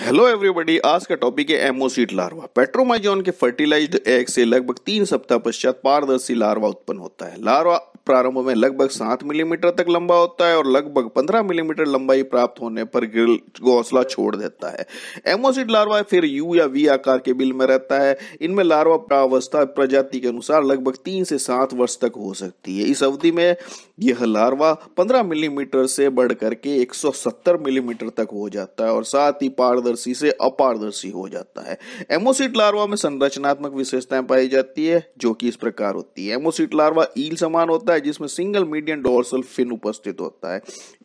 hello everybody आज का topic है एमोसीट लार्वा पेट्रोमाइजोन के फर्टिलाइज्ड एग से लगभग तीन सप्ताह पश्चात पारदर्शी लार्वा उत्पन्न होता है लार्वा प्रारंभ में लगभग सात मिलीमीटर तक लंबा होता है और लगभग पंद्रह मिलीमीटर लंबाई प्राप्त होने पर गिल घोंसला छोड़ देता है एमोसिड लार्वा फिर यू या वी आकार के बिल में रहता है इनमें लार्वा प्रावस्था प्रजाति के अनुसार लगभग तीन से सात वर्ष तक हो सकती है इस अवधि में यह लार्वा पंद्रह मिलीमीटर से बढ़ करके एक मिलीमीटर तक हो जाता है और साथ ही पारदर्शी से अपारदर्शी हो जाता है एमोसिट लार्वा में संरचनात्मक विशेषताएं पाई जाती है जो कि इस प्रकार होती है एमोसिट लार्वा ईल समान होता है है जिसमें सिंगल मीडियम डोर्सल फिन उपस्थित होता है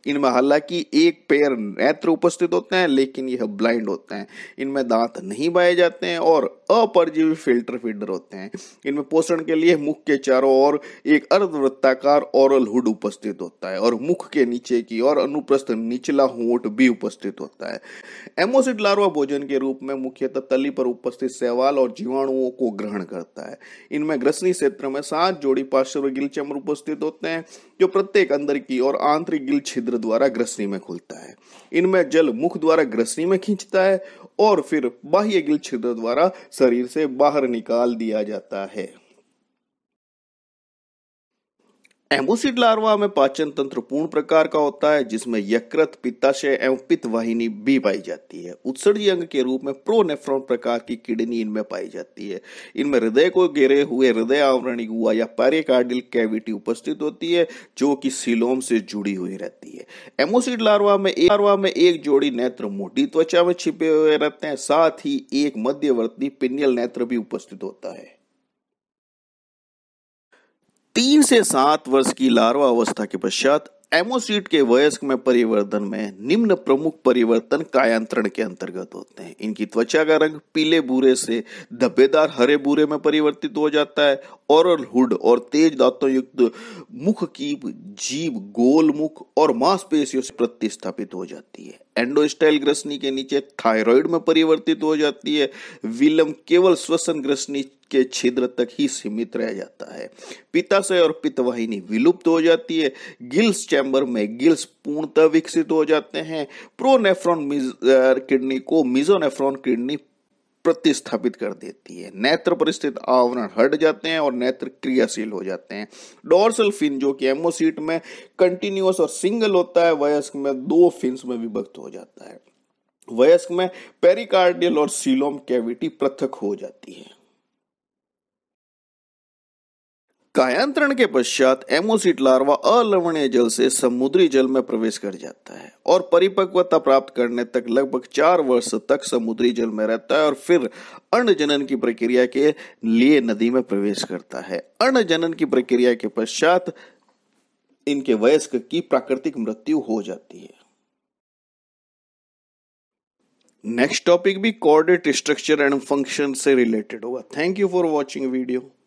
इनमें हालांकि एक पैर नेत्र उपस्थित होते हैं लेकिन यह ब्लाइंड होते हैं इनमें दांत नहीं पाए जाते हैं और अपरजीवी फिल्टर फीडर होते हैं इनमें पोषण के लिए मुख के चारों ओर एक अर्धवृत्ताकार ओरल हुड उपस्थित होता है और मुख के नीचे की और अनुप्रस्थ निचला होंठ भी उपस्थित होता है एमोसिड लार्वा भोजन के रूप में मुख्यतः तली पर उपस्थित सवाल और जीवाणुओं को ग्रहण करता है इनमें ग्रसनी क्षेत्र में सात जोड़ी पार्श्व गिल चम्र उपस्थित होते हैं जो प्रत्येक अंदर की और आंतरिक गिल छिद्र इंद्र द्वारा ग्रसनी में खुलता है इनमें जल मुख द्वारा ग्रसनी में खींचता है और फिर बाह्य गिल छिद्र द्वारा शरीर से बाहर निकाल दिया जाता है एमोसिड लार्वा में पाचन तंत्र पूर्ण प्रकार का होता है जिसमें यकृत पित्ताशय एवं पित्त वाहिनी भी पाई जाती है उत्सर्जी अंग के रूप में प्रोनेफ्रॉन प्रकार की किडनी इनमें पाई जाती है इनमें हृदय को घेरे हुए हृदय आवरणी गुआ या पैरिकार्डियल कैविटी उपस्थित होती है जो कि सिलोम से जुड़ी हुई रहती है एमोसिड लार्वा में एक लार्वा में एक जोड़ी नेत्र मोटी त्वचा में छिपे हुए रहते हैं साथ ही एक मध्यवर्ती पिनियल नेत्र भी उपस्थित होता है तीन से सात वर्ष की लार्वा अवस्था के पश्चात एमोसीट के वयस्क में परिवर्तन में निम्न प्रमुख परिवर्तन कायांतरण के अंतर्गत होते हैं इनकी त्वचा का रंग पीले बूरे से धब्बेदार हरे बूरे में परिवर्तित हो जाता है औरल हुड और तेज दांतों युक्त मुख की जीव गोल मुख और मांसपेशियों से प्रतिस्थापित हो जाती है एंडोस्टाइल ग्रसनी के नीचे थायराइड में परिवर्तित हो जाती है विलम केवल श्वसन ग्रसनी के छिद्र तक ही सीमित रह जाता है पिताशय और पित्तवाहिनी विलुप्त हो जाती है गिल्स चैम्बर में गिल्स पूर्णतः विकसित हो जाते हैं प्रोनेफ्रॉन किडनी को मिजोनेफ्रॉन किडनी प्रतिस्थापित कर देती है नेत्र पर स्थित आवरण हट जाते हैं और नेत्र क्रियाशील हो जाते हैं डोर्सल फिन जो कि एमोसीट में कंटिन्यूस और सिंगल होता है वयस्क में दो फिन्स में विभक्त हो जाता है वयस्क में पेरिकार्डियल और सीलोम कैविटी पृथक हो जाती है कायांतरण के पश्चात एमोसिट लार्वा अलवणीय जल से समुद्री जल में प्रवेश कर जाता है और परिपक्वता प्राप्त करने तक लगभग चार वर्ष तक समुद्री जल में रहता है और फिर जनन की प्रक्रिया के लिए नदी में प्रवेश करता है जनन की प्रक्रिया के पश्चात इनके वयस्क की प्राकृतिक मृत्यु हो जाती है नेक्स्ट टॉपिक भी कॉर्डेट स्ट्रक्चर एंड फंक्शन से रिलेटेड होगा thank you for watching video